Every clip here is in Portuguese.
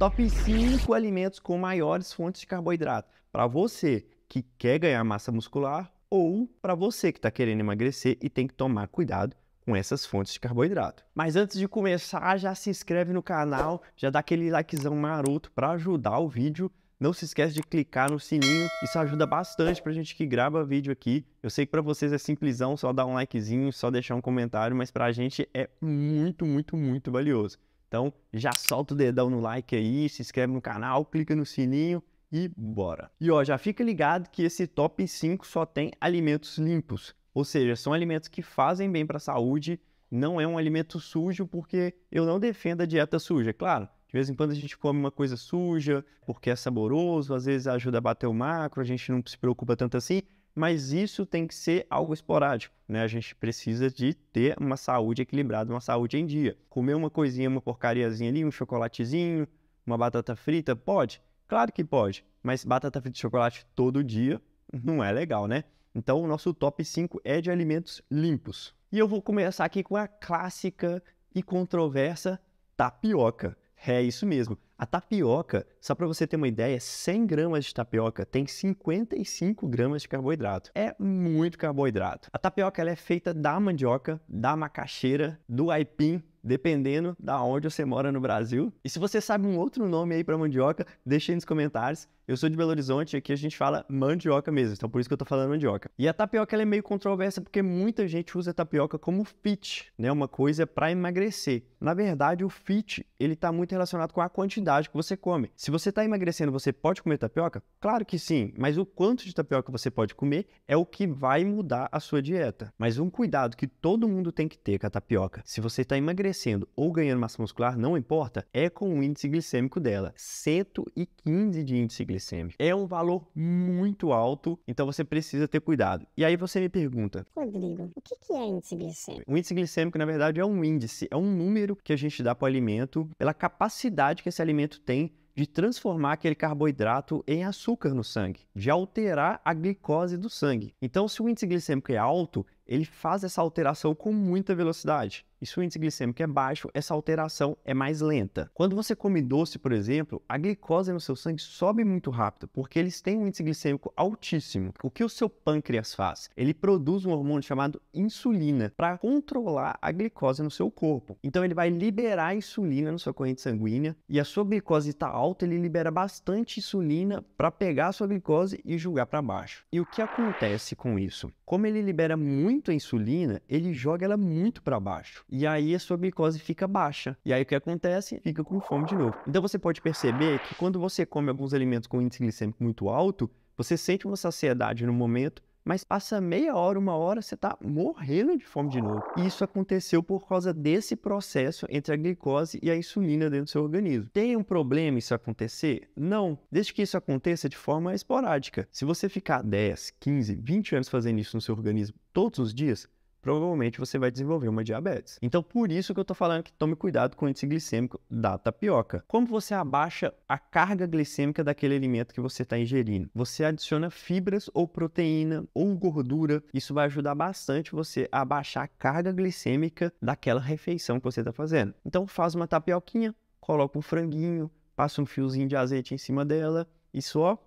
Top 5 alimentos com maiores fontes de carboidrato. Para você que quer ganhar massa muscular ou para você que está querendo emagrecer e tem que tomar cuidado com essas fontes de carboidrato. Mas antes de começar, já se inscreve no canal, já dá aquele likezão maroto para ajudar o vídeo. Não se esquece de clicar no sininho, isso ajuda bastante a gente que grava vídeo aqui. Eu sei que para vocês é simplesão, só dar um likezinho, só deixar um comentário, mas para a gente é muito, muito, muito valioso. Então já solta o dedão no like aí, se inscreve no canal, clica no sininho e bora. E ó, já fica ligado que esse top 5 só tem alimentos limpos, ou seja, são alimentos que fazem bem para a saúde, não é um alimento sujo porque eu não defendo a dieta suja, claro. De vez em quando a gente come uma coisa suja porque é saboroso, às vezes ajuda a bater o macro, a gente não se preocupa tanto assim, mas isso tem que ser algo esporádico, né? A gente precisa de ter uma saúde equilibrada, uma saúde em dia. Comer uma coisinha, uma porcariazinha ali, um chocolatezinho, uma batata frita, pode? Claro que pode, mas batata frita e chocolate todo dia uhum. não é legal, né? Então, o nosso top 5 é de alimentos limpos. E eu vou começar aqui com a clássica e controversa tapioca. É isso mesmo. A tapioca, só para você ter uma ideia, 100 gramas de tapioca tem 55 gramas de carboidrato. É muito carboidrato. A tapioca ela é feita da mandioca, da macaxeira, do aipim dependendo da onde você mora no Brasil. E se você sabe um outro nome aí para mandioca, deixa aí nos comentários. Eu sou de Belo Horizonte e aqui a gente fala mandioca mesmo, então por isso que eu tô falando mandioca. E a tapioca é meio controversa porque muita gente usa tapioca como fit, né, uma coisa para emagrecer. Na verdade, o fit, ele tá muito relacionado com a quantidade que você come. Se você tá emagrecendo, você pode comer tapioca? Claro que sim, mas o quanto de tapioca você pode comer é o que vai mudar a sua dieta. Mas um cuidado que todo mundo tem que ter com a tapioca. Se você tá emagrecendo crescendo ou ganhando massa muscular, não importa, é com o índice glicêmico dela. 115 de índice glicêmico. É um valor muito alto, então você precisa ter cuidado. E aí você me pergunta, Rodrigo, o que é índice glicêmico? O índice glicêmico, na verdade, é um índice, é um número que a gente dá para o alimento pela capacidade que esse alimento tem de transformar aquele carboidrato em açúcar no sangue, de alterar a glicose do sangue. Então, se o índice glicêmico é alto, ele faz essa alteração com muita velocidade. E se o índice glicêmico é baixo, essa alteração é mais lenta. Quando você come doce, por exemplo, a glicose no seu sangue sobe muito rápido, porque eles têm um índice glicêmico altíssimo. O que o seu pâncreas faz? Ele produz um hormônio chamado insulina para controlar a glicose no seu corpo. Então ele vai liberar a insulina na sua corrente sanguínea e a sua glicose está alta, ele libera bastante insulina para pegar a sua glicose e jogar para baixo. E o que acontece com isso? Como ele libera muito muito a insulina, ele joga ela muito para baixo. E aí a sua glicose fica baixa. E aí o que acontece? Fica com fome de novo. Então você pode perceber que quando você come alguns alimentos com índice glicêmico muito alto, você sente uma saciedade no momento, mas passa meia hora, uma hora, você está morrendo de fome de novo. E isso aconteceu por causa desse processo entre a glicose e a insulina dentro do seu organismo. Tem um problema isso acontecer? Não, desde que isso aconteça de forma esporádica. Se você ficar 10, 15, 20 anos fazendo isso no seu organismo todos os dias, provavelmente você vai desenvolver uma diabetes. Então, por isso que eu tô falando que tome cuidado com o índice glicêmico da tapioca. Como você abaixa a carga glicêmica daquele alimento que você está ingerindo? Você adiciona fibras ou proteína ou gordura. Isso vai ajudar bastante você a abaixar a carga glicêmica daquela refeição que você está fazendo. Então, faz uma tapioquinha, coloca um franguinho, passa um fiozinho de azeite em cima dela e só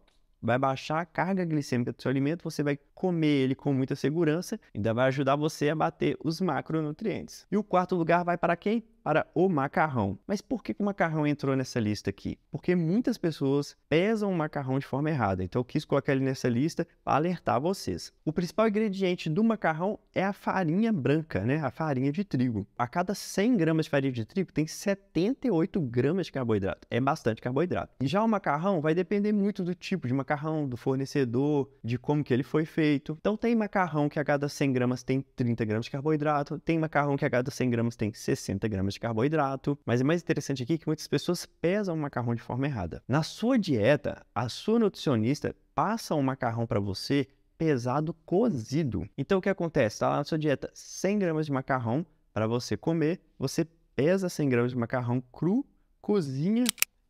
vai baixar a carga glicêmica do seu alimento, você vai comer ele com muita segurança, ainda vai ajudar você a bater os macronutrientes. E o quarto lugar vai para quem para o macarrão. Mas por que o macarrão entrou nessa lista aqui? Porque muitas pessoas pesam o macarrão de forma errada, então eu quis colocar ele nessa lista para alertar vocês. O principal ingrediente do macarrão é a farinha branca, né? a farinha de trigo. A cada 100 gramas de farinha de trigo tem 78 gramas de carboidrato, é bastante carboidrato. E já o macarrão vai depender muito do tipo de macarrão, do fornecedor, de como que ele foi feito. Então tem macarrão que a cada 100 gramas tem 30 gramas de carboidrato, tem macarrão que a cada 100 gramas tem 60 gramas de carboidrato. Mas é mais interessante aqui que muitas pessoas pesam o macarrão de forma errada. Na sua dieta, a sua nutricionista passa um macarrão para você pesado cozido. Então o que acontece? Está lá na sua dieta 100 gramas de macarrão para você comer, você pesa 100 gramas de macarrão cru, cozinha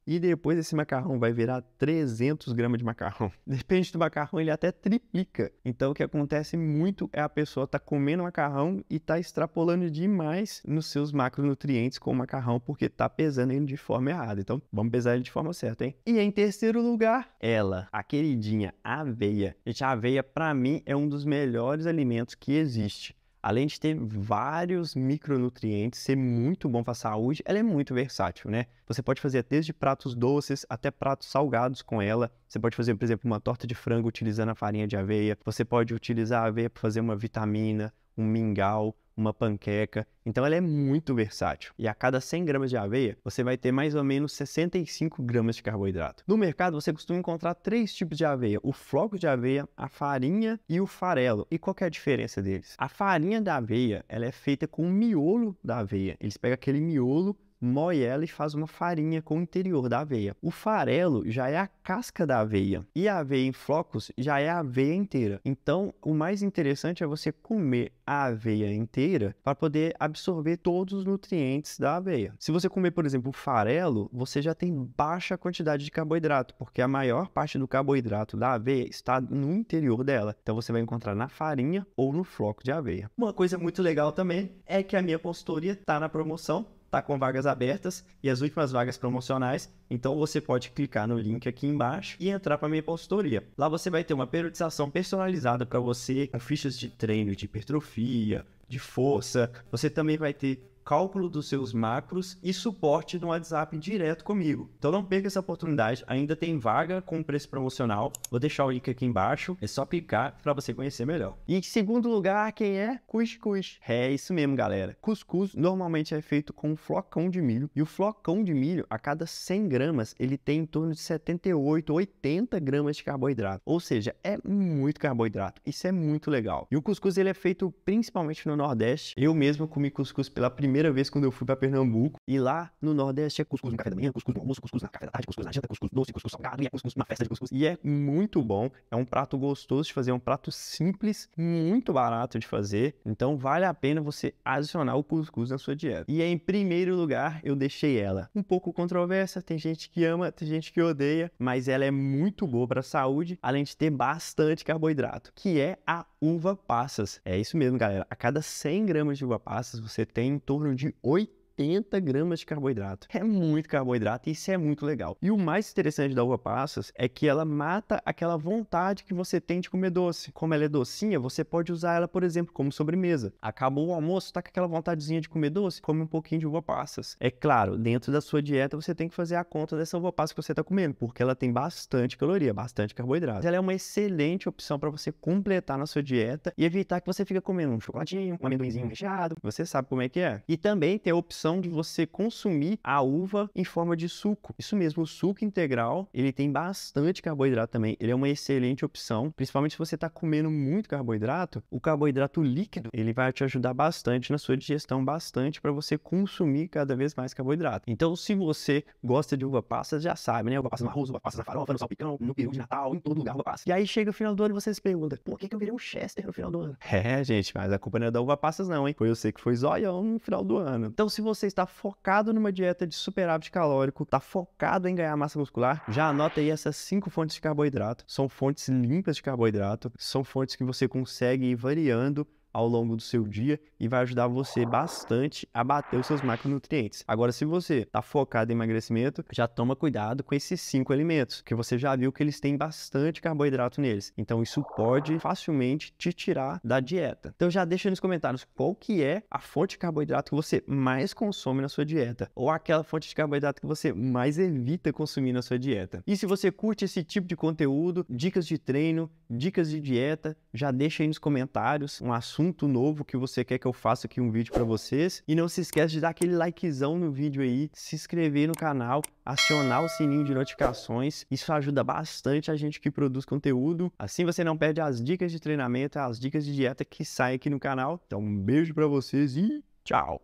e depois esse macarrão vai virar 300 gramas de macarrão. Depende do macarrão, ele até triplica. Então o que acontece muito é a pessoa tá comendo macarrão e tá extrapolando demais nos seus macronutrientes com o macarrão porque tá pesando ele de forma errada. Então vamos pesar ele de forma certa, hein? E em terceiro lugar, ela, a queridinha a aveia. Gente, a aveia para mim é um dos melhores alimentos que existe além de ter vários micronutrientes, ser muito bom para a saúde, ela é muito versátil, né? Você pode fazer desde pratos doces até pratos salgados com ela. Você pode fazer, por exemplo, uma torta de frango utilizando a farinha de aveia. Você pode utilizar a aveia para fazer uma vitamina, um mingau uma panqueca. Então ela é muito versátil. E a cada 100 gramas de aveia, você vai ter mais ou menos 65 gramas de carboidrato. No mercado, você costuma encontrar três tipos de aveia: o floco de aveia, a farinha e o farelo. E qual é a diferença deles? A farinha da aveia, ela é feita com o miolo da aveia. Eles pegam aquele miolo moe ela e faz uma farinha com o interior da aveia. O farelo já é a casca da aveia e a aveia em flocos já é a aveia inteira. Então, o mais interessante é você comer a aveia inteira para poder absorver todos os nutrientes da aveia. Se você comer, por exemplo, farelo, você já tem baixa quantidade de carboidrato, porque a maior parte do carboidrato da aveia está no interior dela. Então, você vai encontrar na farinha ou no floco de aveia. Uma coisa muito legal também é que a minha consultoria está na promoção está com vagas abertas e as últimas vagas promocionais. Então você pode clicar no link aqui embaixo e entrar para minha consultoria. Lá você vai ter uma periodização personalizada para você, com fichas de treino de hipertrofia, de força. Você também vai ter cálculo dos seus macros e suporte no WhatsApp direto comigo. Então não perca essa oportunidade, ainda tem vaga com preço promocional. Vou deixar o link aqui embaixo, é só clicar para você conhecer melhor. E em segundo lugar, quem é? Cuscuz. É isso mesmo, galera. Cuscuz normalmente é feito com um flocão de milho e o flocão de milho, a cada 100 gramas, ele tem em torno de 78, 80 gramas de carboidrato. Ou seja, é muito carboidrato. Isso é muito legal. E o cuscuz ele é feito principalmente no Nordeste. Eu mesmo comi cuscuz pela primeira primeira vez quando eu fui para Pernambuco. E lá no Nordeste é cuscuz no café da manhã, cuscuz no almoço, cuscuz na café da tarde, cuscuz na janta, cuscuz doce, cuscuz salgado, e é cuscuz na festa de cuscuz. E é muito bom, é um prato gostoso de fazer, é um prato simples, muito barato de fazer. Então vale a pena você adicionar o cuscuz na sua dieta. E em primeiro lugar, eu deixei ela. Um pouco controversa, tem gente que ama, tem gente que odeia, mas ela é muito boa para a saúde, além de ter bastante carboidrato, que é a uva passas. É isso mesmo, galera. A cada 100 gramas de uva passas, você tem em torno de oito 80 gramas de carboidrato. É muito carboidrato e isso é muito legal. E o mais interessante da uva passas é que ela mata aquela vontade que você tem de comer doce. Como ela é docinha, você pode usar ela, por exemplo, como sobremesa. Acabou o almoço, tá com aquela vontadezinha de comer doce, come um pouquinho de uva passas. É claro, dentro da sua dieta você tem que fazer a conta dessa uva passa que você está comendo, porque ela tem bastante caloria, bastante carboidrato. Ela é uma excelente opção para você completar na sua dieta e evitar que você fique comendo um chocolatinho, um amendoinzinho recheado. Você sabe como é que é. E também tem a opção opção de você consumir a uva em forma de suco. Isso mesmo, o suco integral, ele tem bastante carboidrato também. Ele é uma excelente opção, principalmente se você está comendo muito carboidrato. O carboidrato líquido, ele vai te ajudar bastante na sua digestão, bastante para você consumir cada vez mais carboidrato. Então, se você gosta de uva passa, já sabe, né? Uva passa no arroz, uva passa na farofa, no salpicão, no peru de Natal, em todo lugar uva passa. E aí chega o final do ano e você se pergunta, por que, que eu virei um Chester no final do ano? É, gente, mas a culpa não é da uva passas não, hein? Foi eu sei que foi zoião no final do ano. Então, se você você está focado numa dieta de superávit calórico, está focado em ganhar massa muscular, já anota aí essas cinco fontes de carboidrato. São fontes limpas de carboidrato, são fontes que você consegue ir variando ao longo do seu dia e vai ajudar você bastante a bater os seus macronutrientes. Agora, se você está focado em emagrecimento, já toma cuidado com esses cinco alimentos, que você já viu que eles têm bastante carboidrato neles. Então, isso pode facilmente te tirar da dieta. Então, já deixa nos comentários qual que é a fonte de carboidrato que você mais consome na sua dieta, ou aquela fonte de carboidrato que você mais evita consumir na sua dieta. E se você curte esse tipo de conteúdo, dicas de treino, dicas de dieta, já deixa aí nos comentários um assunto assunto novo que você quer que eu faça aqui um vídeo para vocês. E não se esquece de dar aquele likezão no vídeo aí, se inscrever no canal, acionar o sininho de notificações. Isso ajuda bastante a gente que produz conteúdo. Assim você não perde as dicas de treinamento, as dicas de dieta que saem aqui no canal. Então um beijo para vocês e tchau!